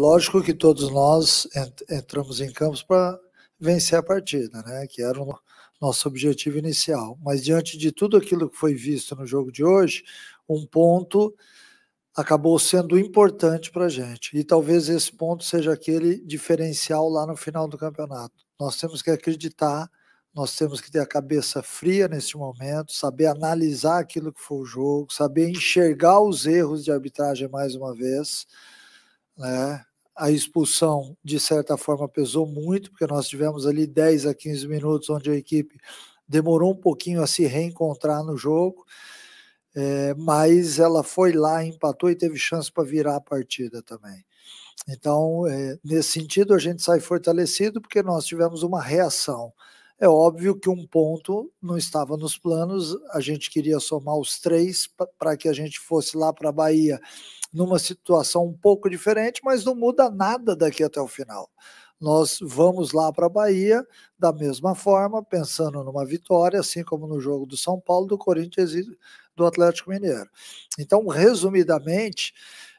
Lógico que todos nós entramos em campos para vencer a partida, né? Que era o nosso objetivo inicial. Mas diante de tudo aquilo que foi visto no jogo de hoje, um ponto acabou sendo importante para a gente. E talvez esse ponto seja aquele diferencial lá no final do campeonato. Nós temos que acreditar, nós temos que ter a cabeça fria neste momento, saber analisar aquilo que foi o jogo, saber enxergar os erros de arbitragem mais uma vez, né? a expulsão, de certa forma, pesou muito, porque nós tivemos ali 10 a 15 minutos onde a equipe demorou um pouquinho a se reencontrar no jogo, é, mas ela foi lá, empatou e teve chance para virar a partida também. Então, é, nesse sentido, a gente sai fortalecido porque nós tivemos uma reação. É óbvio que um ponto não estava nos planos, a gente queria somar os três para que a gente fosse lá para a Bahia numa situação um pouco diferente, mas não muda nada daqui até o final. Nós vamos lá para a Bahia da mesma forma, pensando numa vitória, assim como no jogo do São Paulo, do Corinthians e do Atlético Mineiro. Então, resumidamente,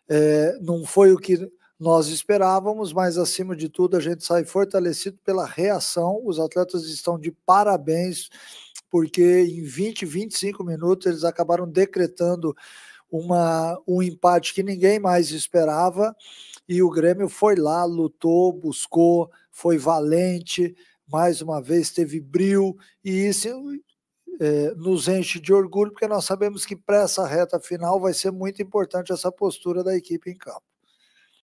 é, não foi o que nós esperávamos, mas acima de tudo a gente sai fortalecido pela reação. Os atletas estão de parabéns, porque em 20, 25 minutos eles acabaram decretando uma, um empate que ninguém mais esperava. E o Grêmio foi lá, lutou, buscou, foi valente, mais uma vez teve brilho, e isso é, nos enche de orgulho, porque nós sabemos que para essa reta final vai ser muito importante essa postura da equipe em campo.